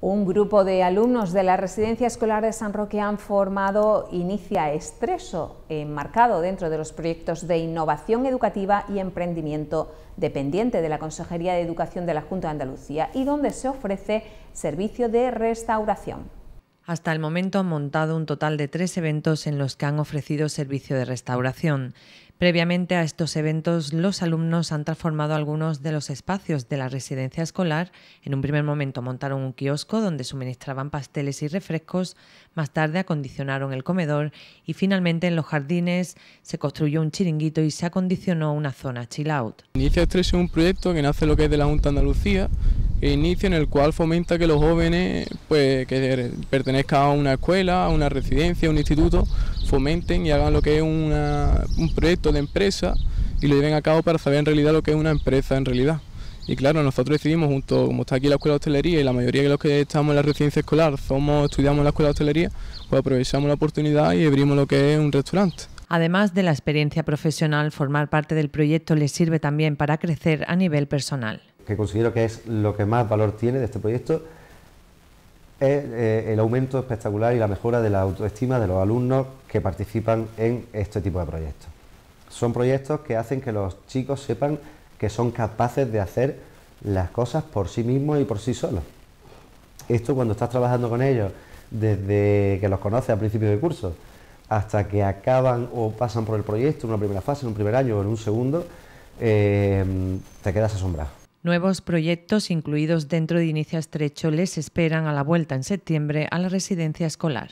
Un grupo de alumnos de la Residencia Escolar de San Roque han formado Inicia Estreso, enmarcado dentro de los proyectos de innovación educativa y emprendimiento dependiente de la Consejería de Educación de la Junta de Andalucía y donde se ofrece servicio de restauración. Hasta el momento han montado un total de tres eventos en los que han ofrecido servicio de restauración. Previamente a estos eventos, los alumnos han transformado algunos de los espacios de la residencia escolar. En un primer momento montaron un kiosco donde suministraban pasteles y refrescos, más tarde acondicionaron el comedor y finalmente en los jardines se construyó un chiringuito y se acondicionó una zona chill out. Inicia 3 es un proyecto que nace lo que es de la Junta Andalucía inicio en el cual fomenta que los jóvenes pues que pertenezcan a una escuela, a una residencia, a un instituto, fomenten y hagan lo que es un proyecto de empresa y lo lleven a cabo para saber en realidad lo que es una empresa en realidad. Y claro, nosotros decidimos, junto, como está aquí la Escuela de Hostelería y la mayoría de los que estamos en la residencia escolar somos, estudiamos en la Escuela de Hostelería, pues aprovechamos la oportunidad y abrimos lo que es un restaurante. Además de la experiencia profesional, formar parte del proyecto les sirve también para crecer a nivel personal que considero que es lo que más valor tiene de este proyecto, es eh, el aumento espectacular y la mejora de la autoestima de los alumnos que participan en este tipo de proyectos. Son proyectos que hacen que los chicos sepan que son capaces de hacer las cosas por sí mismos y por sí solos. Esto cuando estás trabajando con ellos, desde que los conoces a principios de curso, hasta que acaban o pasan por el proyecto en una primera fase, en un primer año o en un segundo, eh, te quedas asombrado. Nuevos proyectos incluidos dentro de Inicia Estrecho les esperan a la vuelta en septiembre a la residencia escolar.